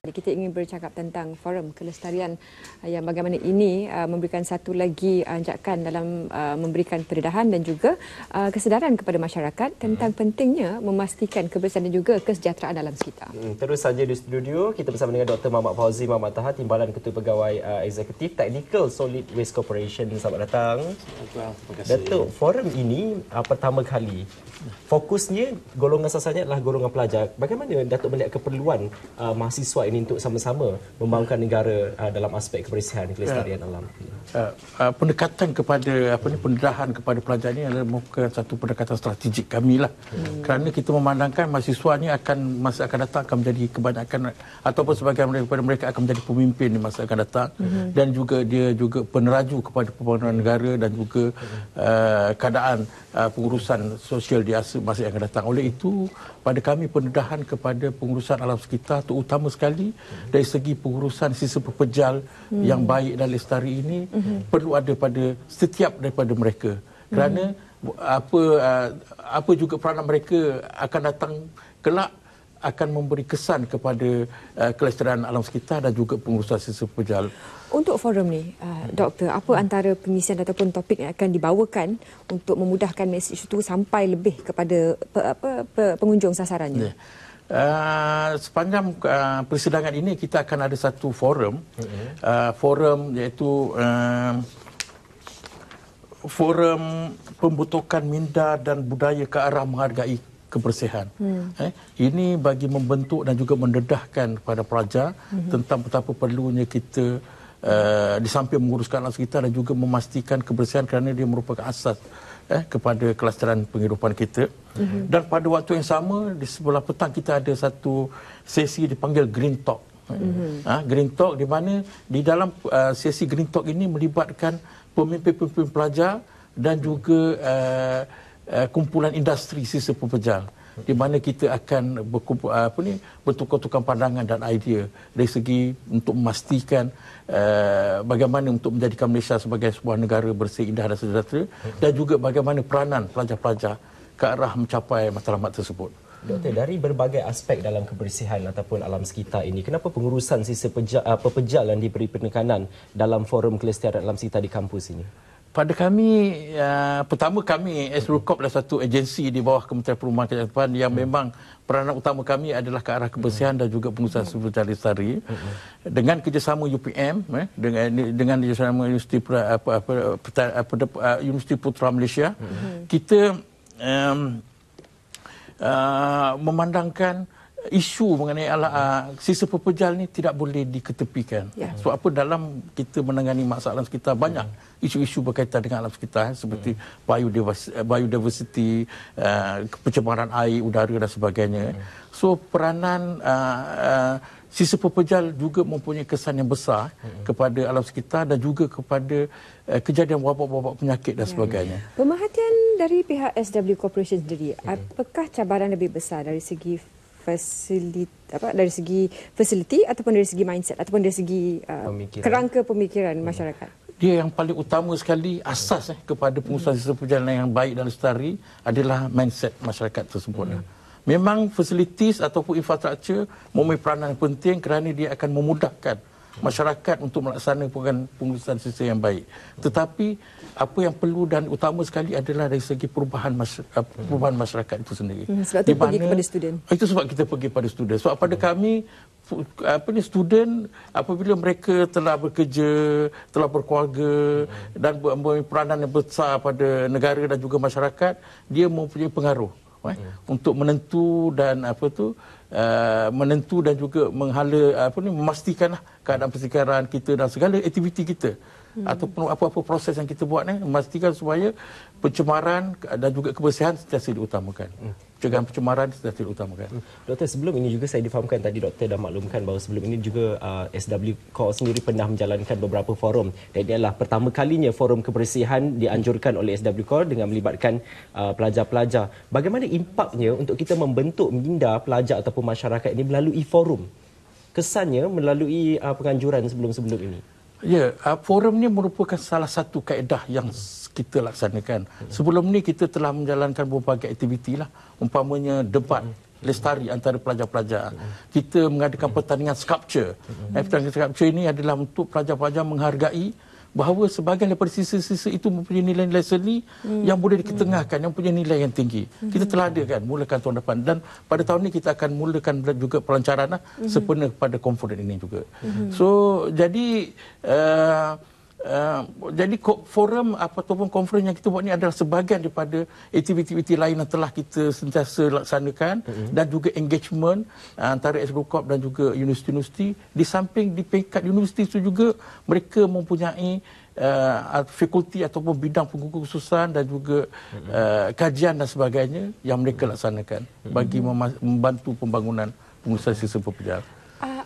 Jadi Kita ingin bercakap tentang forum kelestarian uh, yang bagaimana ini uh, memberikan satu lagi uh, anjakan dalam memberikan pendedahan dan juga kesedaran kepada masyarakat tentang mhm. pentingnya memastikan kebersihan dan juga kesejahteraan dalam sekitar. Hmm, terus saja di studio, kita bersama dengan Dr. Mahmat Fauzi Mahmat Taha, Timbalan Ketua Pegawai Eksekutif Technical Solid Waste Corporation. Selamat datang. Selamat datang. Dato', forum ini pertama kali fokusnya golongan sasarannya adalah golongan pelajar. Bagaimana datuk melihat keperluan mahasiswa ini untuk sama-sama membangunkan negara uh, dalam aspek kebersihan kelestarian ya. uh, alam. Uh, uh, pendekatan kepada apa ni pendedahan kepada pelajar ini adalah merupakan satu pendekatan strategik kami lah. Hmm. Kerana kita memandangkan mahasiswa ini akan masa akan datang akan menjadi kebanyakan ataupun sebagai daripada mereka akan menjadi pemimpin di masa akan datang hmm. dan juga dia juga peneraju kepada pembangunan negara dan juga hmm. uh, keadaan uh, pengurusan sosial di masa yang akan datang. Oleh itu pada kami pendedahan kepada pengurusan alam sekitar terutama sekali sekali mm-hmm. dari segi pengurusan sisa pepejal mm-hmm. yang baik dan lestari ini mm-hmm. perlu ada pada setiap daripada mereka kerana mm-hmm. apa ah, apa juga peranan mereka akan datang kelak akan memberi kesan kepada uh, kelestarian alam sekitar dan juga pengurusan sisa pepejal untuk forum ni, uh, doktor, apa antara pengisian ataupun topik yang akan dibawakan untuk memudahkan mesej itu sampai lebih kepada pe, apa, pe, pengunjung sasarannya? Yeah. Uh, sepanjang uh, persidangan ini kita akan ada satu forum uh, forum iaitu uh, forum pembentukan minda dan budaya ke arah menghargai kebersihan. Hmm. Eh, ini bagi membentuk dan juga mendedahkan kepada pelajar hmm. tentang betapa perlunya kita uh, di samping menguruskan alam sekitar dan juga memastikan kebersihan kerana dia merupakan asas eh kepada kelasteran penghidupan kita. Mm-hmm. Dan pada waktu yang sama di sebelah petang kita ada satu sesi dipanggil Green Talk. Mm-hmm. Ha, green Talk di mana di dalam uh, sesi Green Talk ini melibatkan pemimpin-pemimpin pelajar dan juga uh, uh, kumpulan industri sisa pepejal. mm di mana kita akan berkumpul ah, apa ni bertukar-tukar pandangan dan idea dari segi untuk memastikan uh, bagaimana untuk menjadikan Malaysia sebagai sebuah negara bersih indah dan sejahtera dan juga bagaimana peranan pelajar-pelajar ke arah mencapai matlamat tersebut. Doktor, dari berbagai aspek dalam kebersihan ataupun alam sekitar ini, kenapa pengurusan sisa ah, pejal, yang diberi penekanan dalam forum kelestarian alam sekitar di kampus ini? pada kami uh, pertama kami SRUKOP adalah satu agensi di bawah Kementerian Perumahan Kejayaan yang hmm. memang peranan utama kami adalah ke arah kebersihan hmm. dan juga pengusaha hmm. sumber daya lestari hmm. dengan kerjasama UPM eh, dengan dengan kerjasama Universiti apa apa, apa, apa, apa, apa uh, Universiti Putra Malaysia hmm. kita um, uh, memandangkan isu mengenai ala, uh, sisa pepejal ni tidak boleh diketepikan. Yeah. Sebab apa dalam kita menangani masalah alam sekitar banyak isu-isu berkaitan dengan alam sekitar eh, seperti mm. biodiversity, biodiversity uh, pencemaran air, udara dan sebagainya. Mm. So peranan uh, uh, sisa pepejal juga mempunyai kesan yang besar mm. kepada alam sekitar dan juga kepada uh, kejadian wabak-wabak penyakit dan yeah. sebagainya. Pemerhatian dari pihak SW Corporation sendiri, mm. apakah cabaran lebih besar dari segi fasiliti apa dari segi facility ataupun dari segi mindset ataupun dari segi uh, pemikiran. kerangka pemikiran hmm. masyarakat. Dia yang paling utama sekali asas eh kepada pengusaha hmm. sistem perjalanan yang baik dan lestari adalah mindset masyarakat tersebut. Eh. Hmm. Memang facilities ataupun infrastruktur mempunyai peranan penting kerana dia akan memudahkan masyarakat untuk melaksanakan pengurusan sistem yang baik. Tetapi apa yang perlu dan utama sekali adalah dari segi perubahan masyarakat, eh, perubahan masyarakat itu sendiri. Hmm, sebab itu pergi kepada student. Ah, itu sebab kita pergi kepada student. Sebab pada hmm. kami apa ni student apabila mereka telah bekerja, telah berkeluarga hmm. dan mempunyai peranan yang besar pada negara dan juga masyarakat, dia mempunyai pengaruh hmm. untuk menentu dan apa tu uh, menentu dan juga menghala apa ni memastikanlah keadaan persekitaran kita dan segala aktiviti kita hmm. ataupun apa-apa proses yang kita buat ni memastikan supaya pencemaran dan juga kebersihan sentiasa diutamakan. Hmm. Cegahan pencemaran sentiasa diutamakan. Hmm. Doktor, sebelum ini juga saya difahamkan tadi doktor dah maklumkan bahawa sebelum ini juga uh, SW Core sendiri pernah menjalankan beberapa forum. Dan ini adalah pertama kalinya forum kebersihan dianjurkan oleh SW Core dengan melibatkan uh, pelajar-pelajar. Bagaimana impaknya untuk kita membentuk minda pelajar ataupun masyarakat ini melalui forum? Kesannya melalui uh, penganjuran sebelum-sebelum ini? Ya, uh, forum ni merupakan salah satu kaedah yang hmm. kita laksanakan. Hmm. Sebelum ni kita telah menjalankan beberapa aktiviti lah. Umpamanya debat hmm. lestari antara pelajar-pelajar. Hmm. Kita mengadakan hmm. pertandingan sculpture. Hmm. Pertandingan sculpture ini adalah untuk pelajar-pelajar menghargai bahawa sebagian daripada sisa-sisa itu mempunyai nilai-nilai seni hmm. yang boleh diketengahkan, hmm. yang punya nilai yang tinggi. Hmm. Kita telah ada kan, mulakan tahun depan. Dan pada tahun ini kita akan mulakan juga pelancaran lah, hmm. sepenuh pada konferen ini juga. Hmm. So, jadi... Uh, Uh, jadi forum ataupun konferensi yang kita buat ini adalah sebahagian daripada aktiviti-aktiviti lain yang telah kita sentiasa laksanakan mm-hmm. dan juga engagement uh, antara SGOCOP dan juga universiti-universiti di samping di peringkat universiti itu juga mereka mempunyai uh, fakulti ataupun bidang pengkhususan dan juga uh, kajian dan sebagainya yang mereka mm-hmm. laksanakan mm-hmm. bagi membantu pembangunan pengusaha sistem perpajakan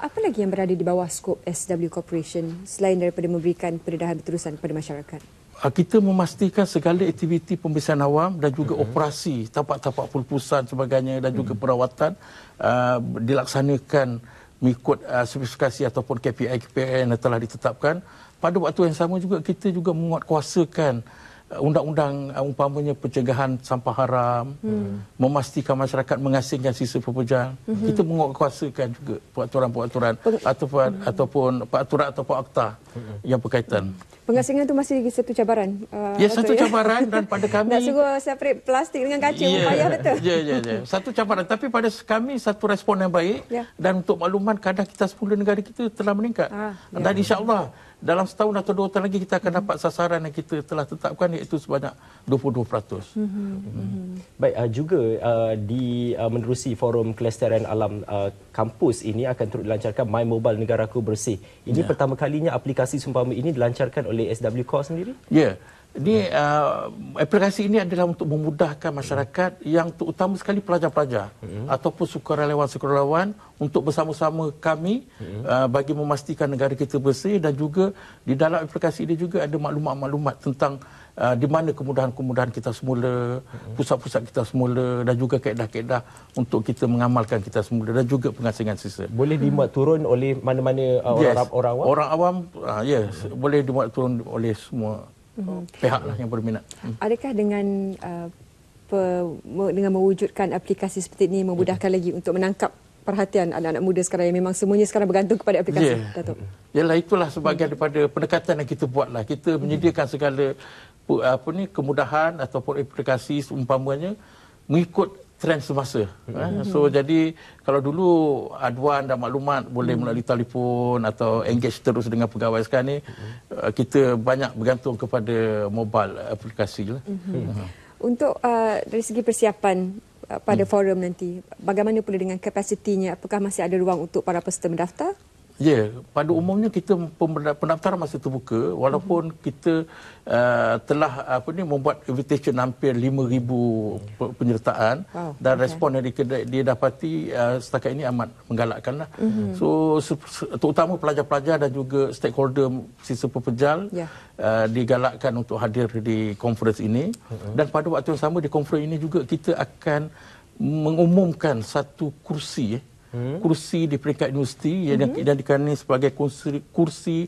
apa lagi yang berada di bawah skop SW Corporation selain daripada memberikan pendedahan berterusan kepada masyarakat? Ah, kita memastikan segala aktiviti pembesaran awam dan juga mhm. operasi tapak-tapak pulpusan sebagainya dan juga mhm. perawatan uh, dilaksanakan mengikut uh, spesifikasi ataupun KPI-KPI yang telah ditetapkan. Pada waktu yang sama juga kita juga menguatkuasakan Uh, undang-undang uh, umpamanya pencegahan sampah haram hmm. Uh, memastikan masyarakat mengasingkan sisa pepejal hmm. kita menguatkuasakan juga peraturan-peraturan Peng- ataupun hmm. ataupun peraturan atau akta hmm. yang berkaitan pengasingan itu masih lagi satu cabaran uh, ya satu ya. cabaran dan pada kami nak suruh separate plastik dengan kaca yeah. payah betul ya ya ya satu cabaran tapi pada kami satu respon yang baik yeah. dan untuk makluman kadar kita 10 negara kita telah meningkat ah, yeah. dan insyaallah dalam setahun atau dua tahun lagi kita akan dapat sasaran yang kita telah tetapkan iaitu sebanyak 22%. Mm-hmm. Mm-hmm. Baik uh, juga uh, di uh, menerusi forum kelestarian alam uh, kampus ini akan terus dilancarkan My Mobile Negaraku Bersih. Ini yeah. pertama kalinya aplikasi seumpama ini dilancarkan oleh SW Core sendiri? Ya. Yeah. Ini uh, aplikasi ini adalah untuk memudahkan masyarakat hmm. yang terutama sekali pelajar-pelajar hmm. ataupun sukarelawan-sukarelawan untuk bersama-sama kami hmm. uh, bagi memastikan negara kita bersih dan juga di dalam aplikasi ini juga ada maklumat-maklumat tentang uh, di mana kemudahan-kemudahan kita semula, hmm. pusat-pusat kita semula dan juga kaedah-kaedah untuk kita mengamalkan kita semula dan juga pengasingan sisa. Boleh mm-hmm. dimuat turun oleh mana-mana uh, orang, yes. orang, orang awam? Orang awam, uh, yes. Hmm. Boleh dimuat turun oleh semua hmm oh. pihak lah yang berminat. Hmm. Adakah dengan uh, dengan mewujudkan aplikasi seperti ini memudahkan hmm lagi untuk menangkap perhatian anak-anak muda sekarang yang memang semuanya sekarang bergantung kepada aplikasi yeah. Datuk? Yalah itulah sebagai hmm daripada pendekatan yang kita buatlah. Kita hmm. menyediakan hmm segala apa ni kemudahan ataupun aplikasi seumpamanya mengikut trend semasa. Mm-hmm. So jadi kalau dulu aduan dan maklumat boleh mhm. melalui telefon atau engage terus dengan pegawai sekarang ni mm-hmm. kita banyak bergantung kepada mobile aplikasi lah. Mm-hmm. Mm-hmm. Untuk uh, dari segi persiapan uh, pada mm. forum nanti bagaimana pula dengan kapasitinya apakah masih ada ruang untuk para peserta mendaftar? Ya, yeah, pada umumnya kita pendaftaran masih terbuka walaupun mm-hmm. kita uh, telah apa ni membuat invitation hampir 5000 penyertaan oh, dan okay. respon yang dia, dia dapati uh, setakat ini amat menggalakkanlah. Mm-hmm. So terutama pelajar-pelajar dan juga stakeholder sisi pepejal yeah. uh, digalakkan untuk hadir di conference ini mm-hmm. dan pada waktu yang sama di conference ini juga kita akan mengumumkan satu kursi eh, hmm. kursi di peringkat universiti yang hmm. diidentikan sebagai kursi, kursi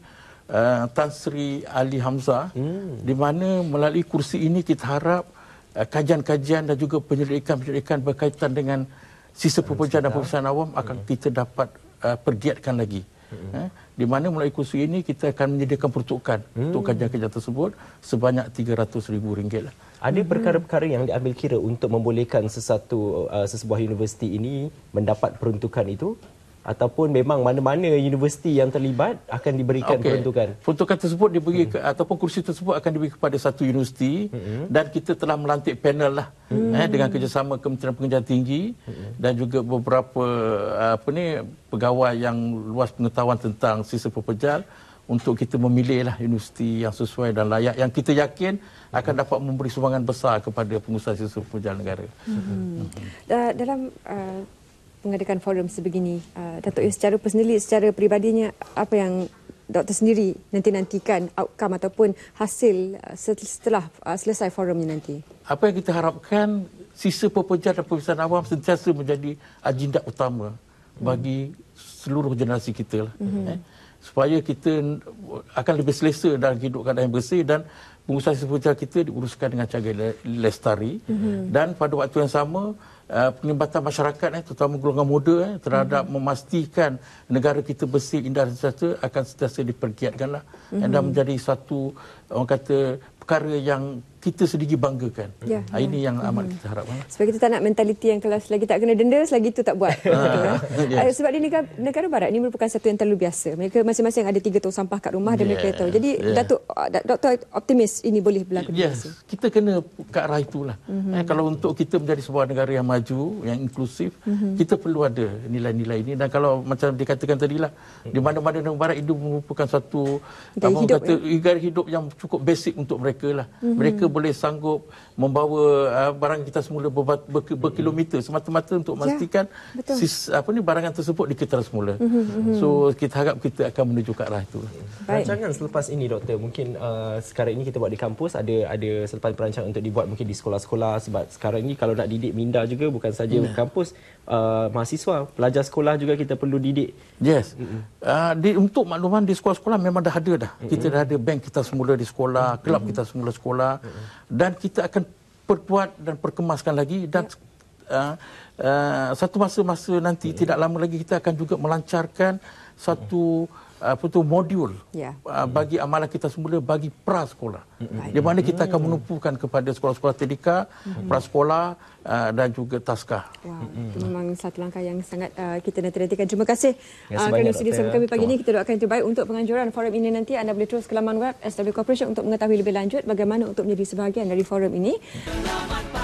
uh, Tan Sri Ali Hamzah hmm. di mana melalui kursi ini kita harap uh, kajian-kajian dan juga penyelidikan-penyelidikan berkaitan dengan sisa perpajakan dan perusahaan awam akan hmm. kita dapat uh, pergiatkan lagi hmm Eh, di mana mulai kursi ini kita akan menyediakan peruntukan hmm untuk kerja-kerja tersebut sebanyak rm lah. Ada perkara-perkara yang diambil kira untuk membolehkan sesuatu uh, sesebuah universiti ini mendapat peruntukan itu? ataupun memang mana-mana universiti yang terlibat akan diberikan okay. peruntukan. Peruntukan tersebut diberi hmm. ke, ataupun kursi tersebut akan diberi kepada satu universiti hmm. dan kita telah melantik panel lah hmm. eh, dengan kerjasama Kementerian Pengajian Tinggi hmm. dan juga beberapa eh, apa ni pegawai yang luas pengetahuan tentang sistem pepejal untuk kita memilih lah universiti yang sesuai dan layak yang kita yakin mm-hmm. akan dapat memberi sumbangan besar kepada pengusaha sistem pepejal negara. Hmm. Hmm. Uh, dalam uh, mengadakan forum sebegini. Uh, Datuk Yus secara personally, secara peribadinya, apa yang doktor sendiri nanti-nantikan outcome ataupun hasil ah, setelah ah, selesai forumnya nanti? Apa yang kita harapkan, sisa pepejar dan pemisahan awam sentiasa menjadi agenda utama bagi seluruh generasi kita. lah. hmm Eh? supaya kita akan lebih selesa dalam hidup keadaan yang bersih dan pengurusan sepuluh kita diuruskan dengan cara lestari mm-hmm. dan pada waktu yang sama uh, penglibatan masyarakat eh, terutama golongan muda eh, terhadap mm-hmm. memastikan negara kita bersih, indah dan sejahtera akan sentiasa diperkiatkan lah. mm-hmm. dan menjadi satu orang kata perkara yang kita sedikit banggakan. Yeah. Ya. Ha, ini yang amat hmm. kita harapkan. Sebab kita tak nak mentaliti yang kalau lagi tak kena denda, selagi itu tak buat. Ah, ya? yes. Ah, sebab di negara, negara barat ini merupakan satu yang terlalu biasa. Mereka masing-masing ada tiga tong sampah kat rumah dan yeah. mereka tahu. Jadi yeah. Datuk, ah, Doktor optimis ini boleh berlaku di yes. Kita kena ke arah itulah. Mm-hmm. Eh, kalau untuk kita menjadi sebuah negara yang maju, yang inklusif, mm-hmm. kita perlu ada nilai-nilai ini. Dan kalau macam dikatakan tadi lah, di mana-mana negara barat itu merupakan satu gaya hidup, kata, ya? gaya hidup yang cukup basic untuk mereka lah. Mm-hmm. Mereka boleh sanggup membawa uh, barang kita semula ber- ber- ber- berkilometer semata-mata untuk ya, memastikan ya, apa ni barangan tersebut diketara semula. Mm-hmm. So kita harap kita akan menuju ke arah itu. Rancangan selepas ini doktor mungkin uh, sekarang ini kita buat di kampus ada ada selepas perancangan untuk dibuat mungkin di sekolah-sekolah sebab sekarang ini kalau nak didik minda juga bukan saja mm. kampus uh, mahasiswa pelajar sekolah juga kita perlu didik. Yes. Mm-hmm. Uh, di, untuk makluman di sekolah-sekolah memang dah ada dah. Mm-hmm. Kita dah ada bank kita semula di sekolah, kelab mm-hmm. kita semula sekolah. Mm-hmm dan kita akan perkuat dan perkemaskan lagi dan yeah. Ya. uh, ah, uh, satu masa-masa nanti mm. tidak lama lagi kita akan juga melancarkan satu apa tu modul yeah. uh, bagi amalan kita semula bagi prasekolah. mm Di mana kita akan menumpukan kepada sekolah-sekolah tadika, mm-hmm. prasekolah uh, dan juga taskah. Wow. mm Memang satu langkah yang sangat uh, kita nantikan. Terima kasih uh, kerana sudi bersama kami pagi ini. Kita doakan yang terbaik untuk penganjuran forum ini nanti. Anda boleh terus ke laman web SW Corporation untuk mengetahui lebih lanjut bagaimana untuk menjadi sebahagian dari forum ini. mm